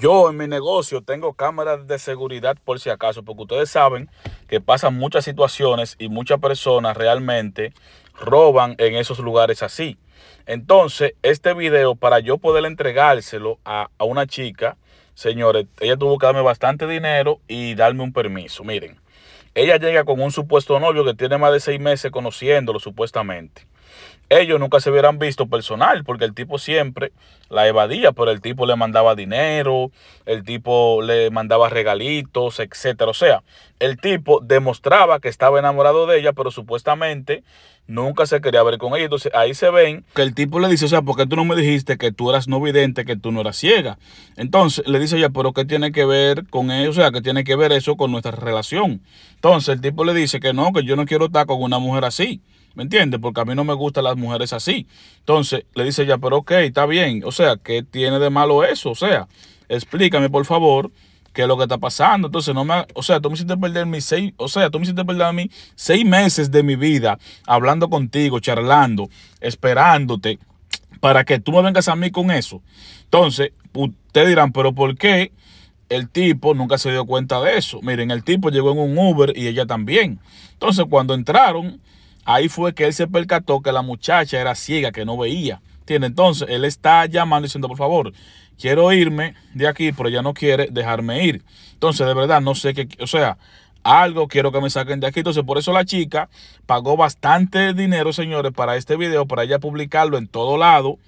Yo en mi negocio tengo cámaras de seguridad por si acaso, porque ustedes saben que pasan muchas situaciones y muchas personas realmente roban en esos lugares así. Entonces, este video, para yo poder entregárselo a, a una chica, señores, ella tuvo que darme bastante dinero y darme un permiso. Miren, ella llega con un supuesto novio que tiene más de seis meses conociéndolo supuestamente ellos nunca se hubieran visto personal, porque el tipo siempre la evadía, pero el tipo le mandaba dinero, el tipo le mandaba regalitos, etcétera. O sea, el tipo demostraba que estaba enamorado de ella, pero supuestamente nunca se quería ver con ella. Entonces ahí se ven que el tipo le dice, o sea, ¿por qué tú no me dijiste que tú eras no vidente, que tú no eras ciega? Entonces le dice ella, pero ¿qué tiene que ver con eso? O sea, ¿qué tiene que ver eso con nuestra relación? Entonces el tipo le dice que no, que yo no quiero estar con una mujer así. ¿Me entiendes? Porque a mí no me gustan las mujeres así. Entonces le dice ella, pero ok, está bien. O sea, ¿qué tiene de malo eso? O sea, explícame por favor qué es lo que está pasando. Entonces, no me, o sea, tú me hiciste perder mis seis, o sea, tú me hiciste perder a mí seis meses de mi vida hablando contigo, charlando, esperándote para que tú me vengas a mí con eso. Entonces, ustedes dirán, pero ¿por qué? el tipo nunca se dio cuenta de eso. Miren, el tipo llegó en un Uber y ella también. Entonces, cuando entraron, Ahí fue que él se percató que la muchacha era ciega, que no veía. ¿Entiendes? Entonces, él está llamando diciendo, por favor, quiero irme de aquí, pero ella no quiere dejarme ir. Entonces, de verdad, no sé qué, o sea, algo quiero que me saquen de aquí. Entonces, por eso la chica pagó bastante dinero, señores, para este video, para ella publicarlo en todo lado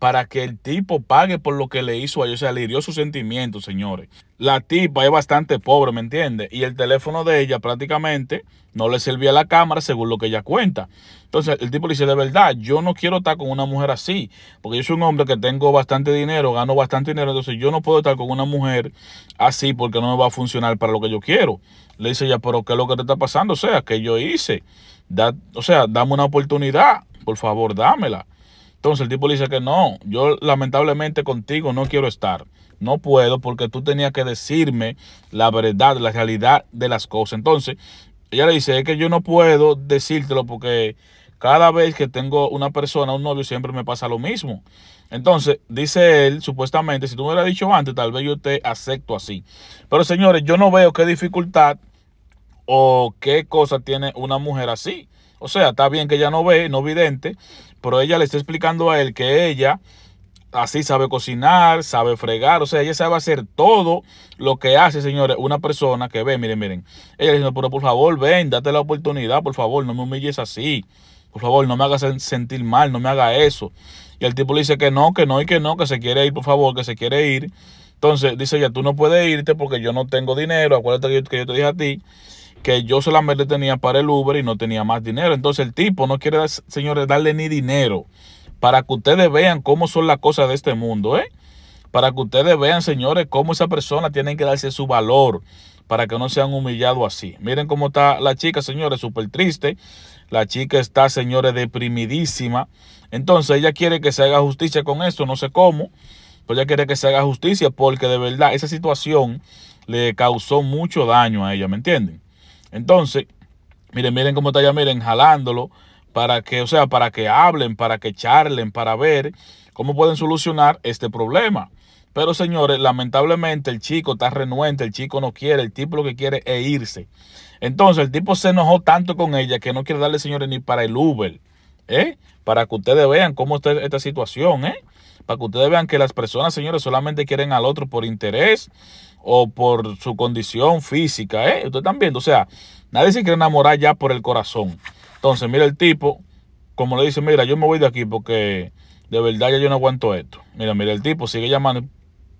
para que el tipo pague por lo que le hizo a ella. O sea, le hirió sus sentimientos, señores. La tipa es bastante pobre, ¿me entiendes? Y el teléfono de ella prácticamente no le servía la cámara según lo que ella cuenta. Entonces el tipo le dice, de verdad, yo no quiero estar con una mujer así, porque yo soy un hombre que tengo bastante dinero, gano bastante dinero, entonces yo no puedo estar con una mujer así porque no me va a funcionar para lo que yo quiero. Le dice ella, pero ¿qué es lo que te está pasando? O sea, ¿qué yo hice? Da, o sea, dame una oportunidad, por favor, dámela. Entonces el tipo le dice que no, yo lamentablemente contigo no quiero estar. No puedo porque tú tenías que decirme la verdad, la realidad de las cosas. Entonces ella le dice, es que yo no puedo decírtelo porque cada vez que tengo una persona, un novio, siempre me pasa lo mismo. Entonces, dice él, supuestamente, si tú me hubieras dicho antes, tal vez yo te acepto así. Pero señores, yo no veo qué dificultad o qué cosa tiene una mujer así. O sea, está bien que ella no ve, no vidente, pero ella le está explicando a él que ella así sabe cocinar, sabe fregar, o sea, ella sabe hacer todo lo que hace, señores, una persona que ve, miren, miren, ella dice, pero por favor, ven, date la oportunidad, por favor, no me humilles así, por favor, no me hagas sentir mal, no me haga eso. Y el tipo le dice que no, que no y que no, que se quiere ir, por favor, que se quiere ir. Entonces dice ella, tú no puedes irte porque yo no tengo dinero, acuérdate que yo te dije a ti que yo solamente tenía para el Uber y no tenía más dinero. Entonces el tipo no quiere, señores, darle ni dinero para que ustedes vean cómo son las cosas de este mundo, ¿eh? Para que ustedes vean, señores, cómo esa persona tiene que darse su valor para que no sean humillados así. Miren cómo está la chica, señores, súper triste. La chica está, señores, deprimidísima. Entonces ella quiere que se haga justicia con esto, no sé cómo, pero ella quiere que se haga justicia porque de verdad esa situación le causó mucho daño a ella, ¿me entienden? Entonces, miren, miren cómo está ya, miren, jalándolo para que, o sea, para que hablen, para que charlen, para ver cómo pueden solucionar este problema. Pero señores, lamentablemente el chico está renuente, el chico no quiere, el tipo lo que quiere es irse. Entonces el tipo se enojó tanto con ella que no quiere darle, señores, ni para el Uber. ¿eh? Para que ustedes vean cómo está esta situación, ¿eh? Para que ustedes vean que las personas, señores, solamente quieren al otro por interés o por su condición física. ¿eh? Ustedes están viendo, o sea, nadie se quiere enamorar ya por el corazón. Entonces, mira el tipo, como le dice, mira, yo me voy de aquí porque de verdad ya yo no aguanto esto. Mira, mira, el tipo sigue llamando,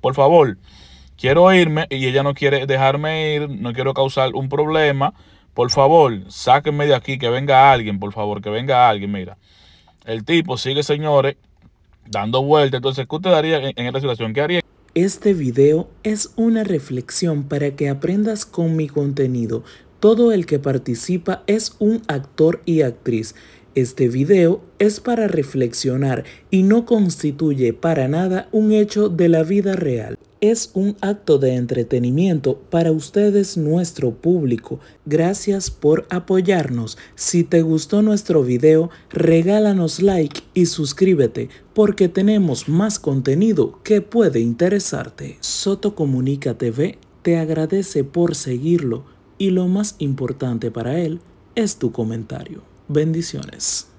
por favor, quiero irme y ella no quiere dejarme ir, no quiero causar un problema. Por favor, sáquenme de aquí, que venga alguien, por favor, que venga alguien. Mira, el tipo sigue, señores, dando vueltas. Entonces, ¿qué usted daría en, en esta situación? ¿Qué haría? Este video es una reflexión para que aprendas con mi contenido. Todo el que participa es un actor y actriz. Este video es para reflexionar y no constituye para nada un hecho de la vida real es un acto de entretenimiento para ustedes nuestro público. Gracias por apoyarnos. Si te gustó nuestro video, regálanos like y suscríbete porque tenemos más contenido que puede interesarte. Soto Comunica TV te agradece por seguirlo y lo más importante para él es tu comentario. Bendiciones.